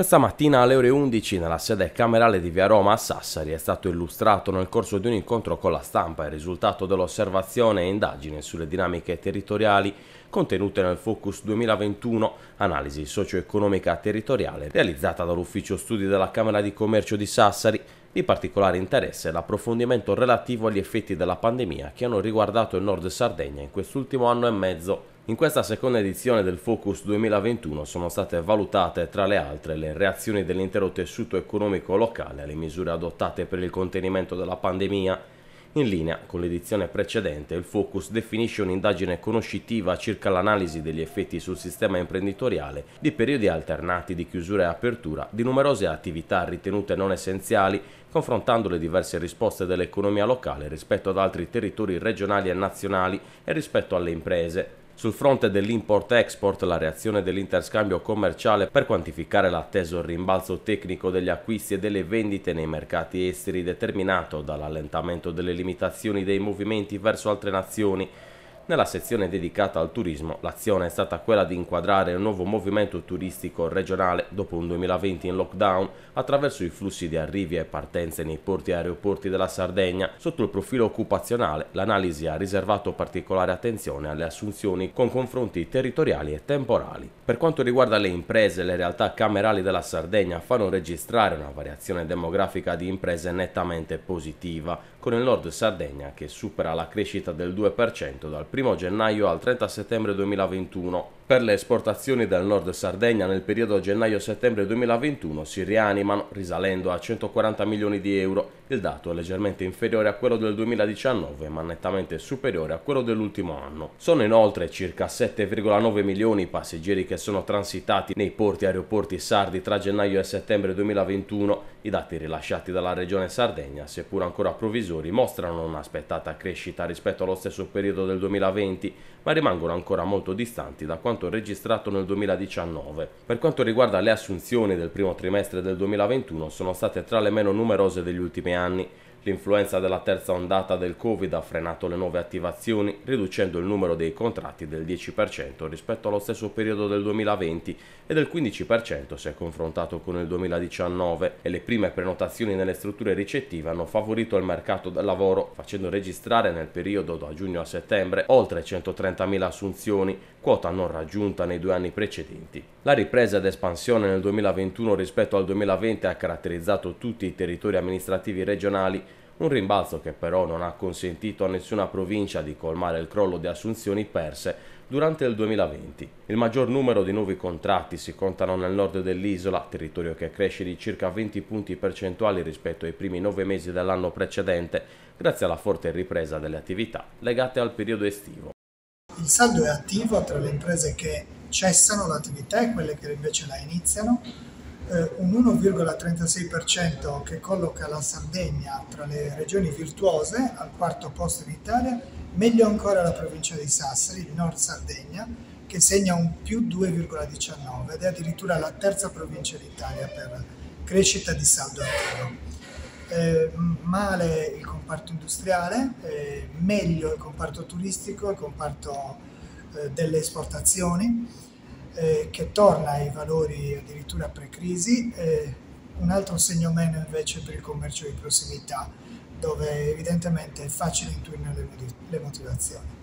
Questa mattina alle ore 11 nella sede camerale di Via Roma a Sassari è stato illustrato nel corso di un incontro con la stampa il risultato dell'osservazione e indagine sulle dinamiche territoriali contenute nel Focus 2021, analisi socio-economica territoriale realizzata dall'Ufficio Studi della Camera di Commercio di Sassari di particolare interesse è l'approfondimento relativo agli effetti della pandemia che hanno riguardato il nord Sardegna in quest'ultimo anno e mezzo. In questa seconda edizione del Focus 2021 sono state valutate tra le altre le reazioni dell'intero tessuto economico locale alle misure adottate per il contenimento della pandemia in linea con l'edizione precedente, il Focus definisce un'indagine conoscitiva circa l'analisi degli effetti sul sistema imprenditoriale di periodi alternati di chiusura e apertura di numerose attività ritenute non essenziali, confrontando le diverse risposte dell'economia locale rispetto ad altri territori regionali e nazionali e rispetto alle imprese. Sul fronte dell'import-export, la reazione dell'interscambio commerciale per quantificare l'atteso rimbalzo tecnico degli acquisti e delle vendite nei mercati esteri determinato dall'allentamento delle limitazioni dei movimenti verso altre nazioni nella sezione dedicata al turismo, l'azione è stata quella di inquadrare un nuovo movimento turistico regionale dopo un 2020 in lockdown attraverso i flussi di arrivi e partenze nei porti e aeroporti della Sardegna. Sotto il profilo occupazionale, l'analisi ha riservato particolare attenzione alle assunzioni con confronti territoriali e temporali. Per quanto riguarda le imprese, le realtà camerali della Sardegna fanno registrare una variazione demografica di imprese nettamente positiva, con il nord Sardegna che supera la crescita del 2% dal 1 gennaio al 30 settembre 2021 per le esportazioni del nord Sardegna nel periodo gennaio-settembre 2021 si rianimano risalendo a 140 milioni di euro. Il dato è leggermente inferiore a quello del 2019 ma nettamente superiore a quello dell'ultimo anno. Sono inoltre circa 7,9 milioni i passeggeri che sono transitati nei porti e aeroporti sardi tra gennaio e settembre 2021. I dati rilasciati dalla regione Sardegna, seppur ancora provvisori, mostrano un'aspettata crescita rispetto allo stesso periodo del 2020 ma rimangono ancora molto distanti da quanto quanto registrato nel 2019. Per quanto riguarda le assunzioni del primo trimestre del 2021 sono state tra le meno numerose degli ultimi anni. L'influenza della terza ondata del Covid ha frenato le nuove attivazioni, riducendo il numero dei contratti del 10% rispetto allo stesso periodo del 2020 e del 15% se confrontato con il 2019 e le prime prenotazioni nelle strutture ricettive hanno favorito il mercato del lavoro, facendo registrare nel periodo da giugno a settembre oltre 130.000 assunzioni, quota non raggiunta nei due anni precedenti. La ripresa ed espansione nel 2021 rispetto al 2020 ha caratterizzato tutti i territori amministrativi regionali, un rimbalzo che però non ha consentito a nessuna provincia di colmare il crollo di assunzioni perse durante il 2020. Il maggior numero di nuovi contratti si contano nel nord dell'isola, territorio che cresce di circa 20 punti percentuali rispetto ai primi nove mesi dell'anno precedente, grazie alla forte ripresa delle attività legate al periodo estivo il saldo è attivo tra le imprese che cessano l'attività e quelle che invece la iniziano, eh, un 1,36% che colloca la Sardegna tra le regioni virtuose al quarto posto in Italia, meglio ancora la provincia di Sassari, il nord Sardegna, che segna un più 2,19 ed è addirittura la terza provincia d'Italia per crescita di saldo attivo. Eh, male il comparto industriale, eh, meglio il comparto turistico, il comparto eh, delle esportazioni, eh, che torna ai valori addirittura pre-crisi. un altro segno meno invece per il commercio di prossimità, dove evidentemente è facile intuirne le, le motivazioni.